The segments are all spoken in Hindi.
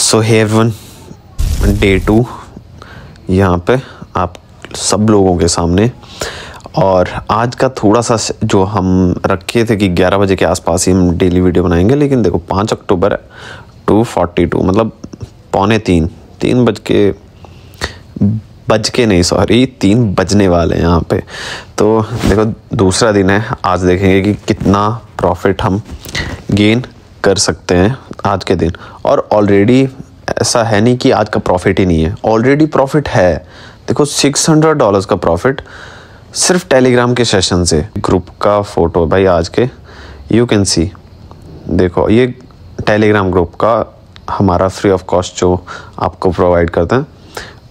सो है वन डे टू यहाँ पे आप सब लोगों के सामने और आज का थोड़ा सा जो हम रखे थे कि 11 बजे के आसपास ही हम डेली वीडियो बनाएंगे लेकिन देखो 5 अक्टूबर टू फोर्टी टू मतलब पौने तीन तीन बज के बज के नहीं सॉरी तीन बजने वाले हैं यहाँ पे तो देखो दूसरा दिन है आज देखेंगे कि कितना प्रॉफिट हम गेन कर सकते हैं आज के दिन और ऑलरेडी ऐसा है नहीं कि आज का प्रॉफिट ही नहीं है ऑलरेडी प्रॉफिट है देखो सिक्स हंड्रेड डॉलर्स का प्रॉफिट सिर्फ टेलीग्राम के सेशन से ग्रुप का फ़ोटो भाई आज के यू कैन सी देखो ये टेलीग्राम ग्रुप का हमारा फ्री ऑफ कॉस्ट जो आपको प्रोवाइड करते हैं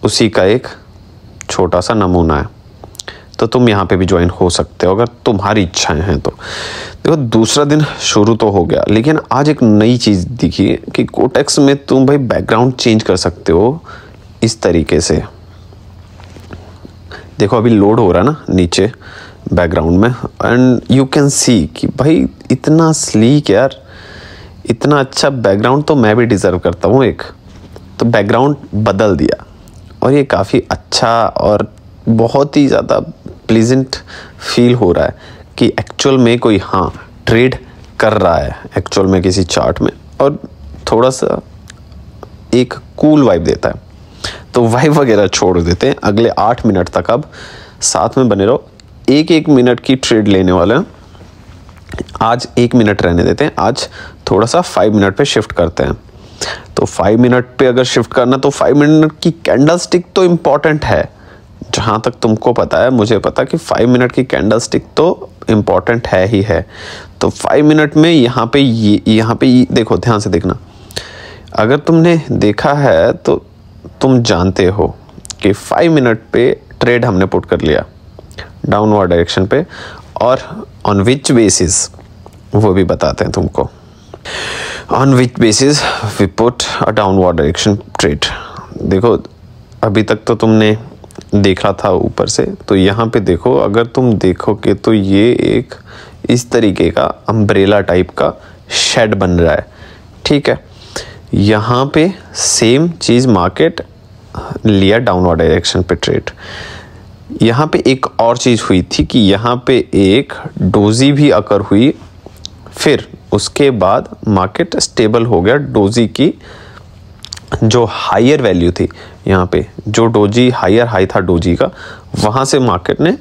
उसी का एक छोटा सा नमूना है तो तुम यहाँ पे भी ज्वाइन हो सकते हो अगर तुम्हारी इच्छाएं हैं तो देखो दूसरा दिन शुरू तो हो गया लेकिन आज एक नई चीज़ दिखी कि कोटेक्स में तुम भाई बैकग्राउंड चेंज कर सकते हो इस तरीके से देखो अभी लोड हो रहा ना नीचे बैकग्राउंड में एंड यू कैन सी कि भाई इतना स्लीक यार इतना अच्छा बैकग्राउंड तो मैं भी डिज़र्व करता हूँ एक तो बैकग्राउंड बदल दिया और ये काफ़ी अच्छा और बहुत ही ज़्यादा प्लीजेंट फील हो रहा है कि एक्चुअल में कोई हाँ ट्रेड कर रहा है एक्चुअल में किसी चार्ट में और थोड़ा सा एक कूल वाइब देता है तो वाइब वगैरह छोड़ देते हैं अगले आठ मिनट तक अब साथ में बने रहो एक एक मिनट की ट्रेड लेने वाले हैं आज एक मिनट रहने देते हैं आज थोड़ा सा फाइव मिनट पे शिफ्ट करते हैं तो फाइव मिनट पे अगर शिफ्ट करना तो फाइव मिनट की कैंडल स्टिक तो इम्पॉर्टेंट है जहाँ तक तुमको पता है मुझे पता कि फाइव मिनट की कैंडल स्टिक तो इम्पॉर्टेंट है ही है तो फाइव मिनट में यहाँ पे ये यहाँ पे ये, देखो ध्यान से देखना अगर तुमने देखा है तो तुम जानते हो कि फाइव मिनट पे ट्रेड हमने पुट कर लिया डाउनवर्ड डायरेक्शन पे और ऑन विच बेसिस वो भी बताते हैं तुमको on which basis we put a downward direction trade देखो अभी तक तो तुमने देखा था ऊपर से तो यहाँ पे देखो अगर तुम देखोगे तो ये एक इस तरीके का अम्ब्रेला टाइप का शेड बन रहा है ठीक है यहाँ पे सेम चीज़ मार्केट लिया डाउनवर्ड डायरेक्शन पे ट्रेड यहाँ पे एक और चीज़ हुई थी कि यहाँ पे एक डोजी भी अकर हुई फिर उसके बाद मार्केट स्टेबल हो गया डोजी की जो हायर वैल्यू थी यहाँ पे जो डोजी हायर हाई था डोजी का वहाँ से मार्केट ने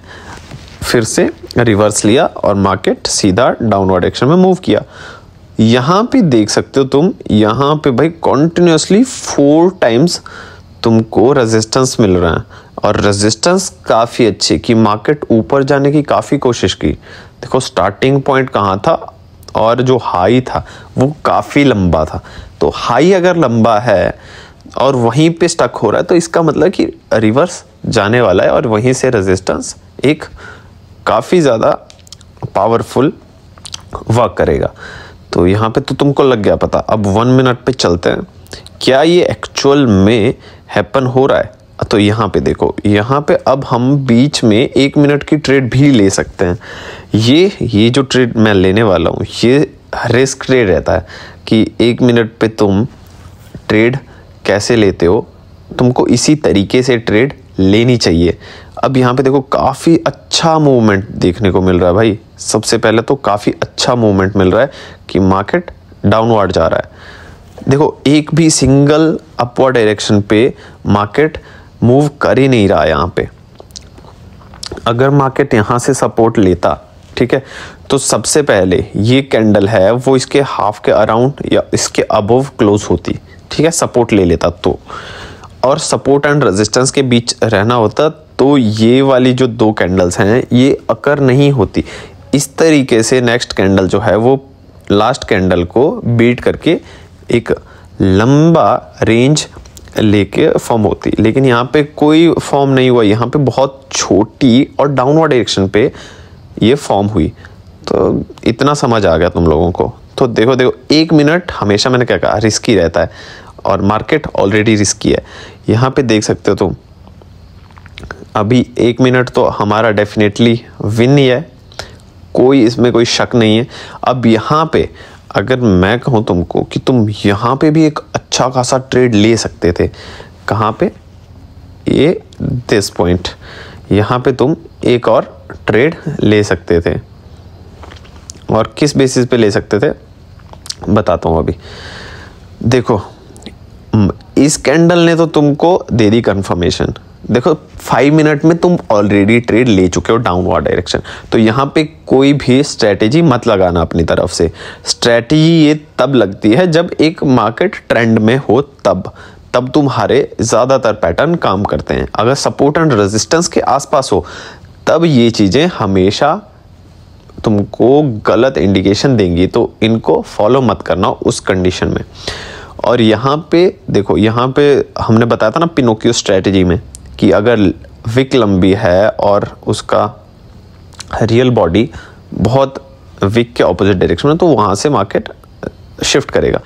फिर से रिवर्स लिया और मार्केट सीधा डाउनवर्ड एक्शन में मूव किया यहाँ पे देख सकते हो तुम यहाँ पे भाई कॉन्टिन्यूसली फोर टाइम्स तुमको रेजिस्टेंस मिल रहा है और रेजिस्टेंस काफ़ी अच्छी कि मार्केट ऊपर जाने की काफ़ी कोशिश की देखो स्टार्टिंग पॉइंट कहाँ था और जो हाई था वो काफ़ी लंबा था तो हाई अगर लंबा है और वहीं पे स्टक हो रहा है तो इसका मतलब कि रिवर्स जाने वाला है और वहीं से रेजिस्टेंस एक काफ़ी ज़्यादा पावरफुल वर्क करेगा तो यहाँ पे तो तुमको लग गया पता अब वन मिनट पे चलते हैं क्या ये एक्चुअल में हैपन हो रहा है तो यहाँ पे देखो यहाँ पे अब हम बीच में एक मिनट की ट्रेड भी ले सकते हैं ये ये जो ट्रेड मैं लेने वाला हूँ ये रिस्क ट्रेड रहता है कि एक मिनट पे तुम ट्रेड कैसे लेते हो तुमको इसी तरीके से ट्रेड लेनी चाहिए अब यहाँ पे देखो काफ़ी अच्छा मूवमेंट देखने को मिल रहा है भाई सबसे पहले तो काफ़ी अच्छा मूवमेंट मिल रहा है कि मार्केट डाउनवर्ड जा रहा है देखो एक भी सिंगल अपवर्ड डायरेक्शन पे मार्केट मूव कर ही नहीं रहा यहाँ पे अगर मार्केट यहाँ से सपोर्ट लेता ठीक है तो सबसे पहले ये कैंडल है वो इसके हाफ के अराउंड या इसके अबव क्लोज होती ठीक है सपोर्ट ले लेता तो और सपोर्ट एंड रेजिस्टेंस के बीच रहना होता तो ये वाली जो दो कैंडल्स हैं ये अकर नहीं होती इस तरीके से नेक्स्ट कैंडल जो है वो लास्ट कैंडल को बीट करके एक लंबा रेंज लेके फॉर्म होती लेकिन यहाँ पे कोई फॉर्म नहीं हुआ यहाँ पे बहुत छोटी और डाउनवर्ड डायरेक्शन पे ये फॉर्म हुई तो इतना समझ आ गया तुम लोगों को तो देखो देखो एक मिनट हमेशा मैंने क्या कहा रिस्की रहता है और मार्केट ऑलरेडी रिस्की है यहाँ पे देख सकते हो तुम अभी एक मिनट तो हमारा डेफिनेटली विन ही है कोई इसमें कोई शक नहीं है अब यहाँ पे अगर मैं कहूँ तुमको कि तुम यहाँ पे भी एक अच्छा खासा ट्रेड ले सकते थे कहाँ पे ये दिस पॉइंट यहाँ पे तुम एक और ट्रेड ले सकते थे और किस बेसिस पे ले सकते थे बताता हूँ अभी देखो इस कैंडल ने तो तुमको दे दी कन्फर्मेशन देखो फाइव मिनट में तुम ऑलरेडी ट्रेड ले चुके हो डाउनवर्ड डायरेक्शन तो यहाँ पे कोई भी स्ट्रेटेजी मत लगाना अपनी तरफ से स्ट्रेटेजी ये तब लगती है जब एक मार्केट ट्रेंड में हो तब तब तुम्हारे ज़्यादातर पैटर्न काम करते हैं अगर सपोर्ट एंड रेजिस्टेंस के आसपास हो तब ये चीज़ें हमेशा तुमको गलत इंडिकेशन देंगी तो इनको फॉलो मत करना उस कंडीशन में और यहाँ पे देखो यहाँ पे हमने बताया था ना पिनोकियो स्ट्रेटजी में कि अगर विक लंबी है और उसका रियल बॉडी बहुत विक के ऑपोजिट डायरेक्शन में तो वहाँ से मार्केट शिफ्ट करेगा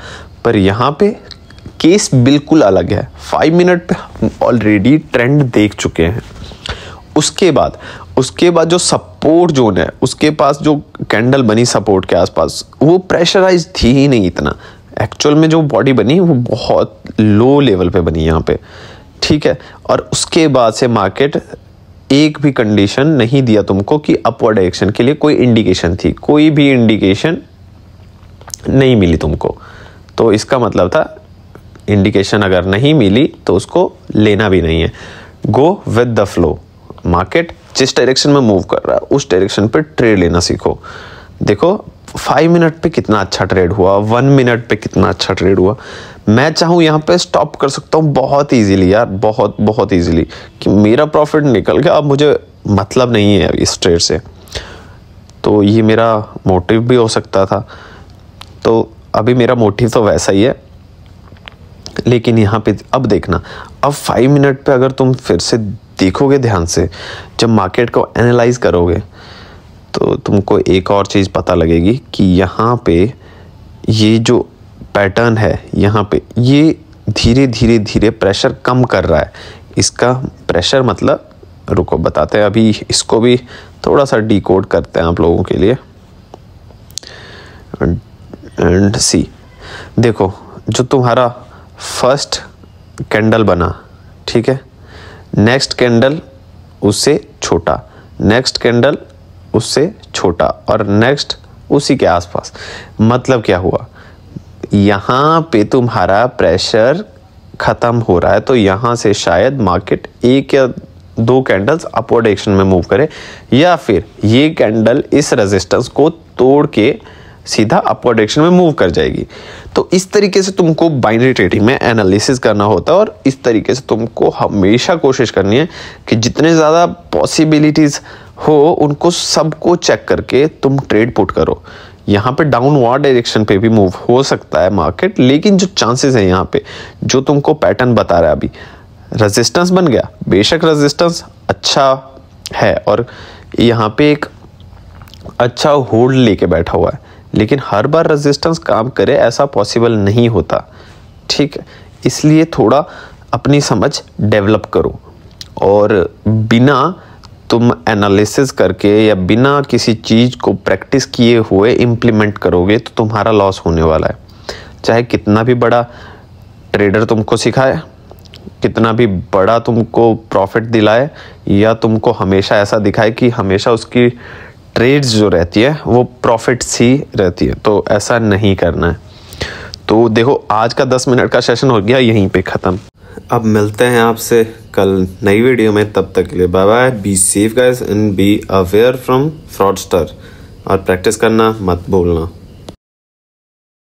पर यहाँ पे केस बिल्कुल अलग है फाइव मिनट पे हम ऑलरेडी ट्रेंड देख चुके हैं उसके बाद उसके बाद जो सपोर्ट जोन है उसके पास जो कैंडल बनी सपोर्ट के आसपास वो प्रेशराइज थी ही नहीं इतना एक्चुअल में जो बॉडी बनी वो बहुत लो लेवल पे बनी यहाँ पे ठीक है और उसके बाद से मार्केट एक भी कंडीशन नहीं दिया तुमको कि अपवर्ड डायरेक्शन के लिए कोई इंडिकेशन थी कोई भी इंडिकेशन नहीं मिली तुमको तो इसका मतलब था इंडिकेशन अगर नहीं मिली तो उसको लेना भी नहीं है go with the flow market जिस डायरेक्शन में मूव कर रहा है उस डायरेक्शन पर ट्रेड लेना सीखो देखो फाइव मिनट पे कितना अच्छा ट्रेड हुआ वन मिनट पे कितना अच्छा ट्रेड हुआ मैं चाहूँ यहाँ पे स्टॉप कर सकता हूँ बहुत इजीली यार बहुत बहुत इजीली कि मेरा प्रॉफिट निकल गया अब मुझे मतलब नहीं है इस ट्रेड से तो ये मेरा मोटिव भी हो सकता था तो अभी मेरा मोटिव तो वैसा ही है लेकिन यहाँ पे अब देखना अब फाइव मिनट पे अगर तुम फिर से देखोगे ध्यान से जब मार्केट को एनालाइज करोगे तो तुमको एक और चीज़ पता लगेगी कि यहाँ पे ये जो पैटर्न है यहाँ पे ये धीरे धीरे धीरे प्रेशर कम कर रहा है इसका प्रेशर मतलब रुको बताते हैं अभी इसको भी थोड़ा सा डिकोड करते हैं आप लोगों के लिए एंड सी देखो जो तुम्हारा फर्स्ट कैंडल बना ठीक है नेक्स्ट कैंडल उससे छोटा नेक्स्ट कैंडल उससे छोटा और नेक्स्ट उसी के आसपास मतलब क्या हुआ यहाँ पे तुम्हारा प्रेशर ख़त्म हो रहा है तो यहाँ से शायद मार्केट एक या दो कैंडल्स अपवर्ड एक्शन में मूव करे या फिर ये कैंडल इस रेजिस्टेंस को तोड़ के सीधा अपवर्ड डायरेक्शन में मूव कर जाएगी तो इस तरीके से तुमको बाइनरी ट्रेडिंग में एनालिसिस करना होता है और इस तरीके से तुमको हमेशा कोशिश करनी है कि जितने ज़्यादा पॉसिबिलिटीज़ हो उनको सबको चेक करके तुम ट्रेड पुट करो यहाँ पे डाउन वार्ड डायरेक्शन पे भी मूव हो सकता है मार्केट लेकिन जो चांसेस हैं यहाँ पे जो तुमको पैटर्न बता रहा है अभी रेजिस्टेंस बन गया बेशक रेजिस्टेंस अच्छा है और यहाँ पे एक अच्छा होल्ड लेके बैठा हुआ है लेकिन हर बार रेजिस्टेंस काम करे ऐसा पॉसिबल नहीं होता ठीक इसलिए थोड़ा अपनी समझ डेवलप करो और बिना तुम एनालिसिस करके या बिना किसी चीज़ को प्रैक्टिस किए हुए इम्प्लीमेंट करोगे तो तुम्हारा लॉस होने वाला है चाहे कितना भी बड़ा ट्रेडर तुमको सिखाए कितना भी बड़ा तुमको प्रॉफिट दिलाए या तुमको हमेशा ऐसा दिखाए कि हमेशा उसकी ट्रेड्स जो रहती है वो प्रॉफिट्स ही रहती है तो ऐसा नहीं करना है तो देखो आज का दस मिनट का सेशन हो गया यहीं पे ख़त्म अब मिलते हैं आपसे कल नई वीडियो में तब तक के लिए bye bye be safe guys and be aware from fraudster और प्रैक्टिस करना मत भूलना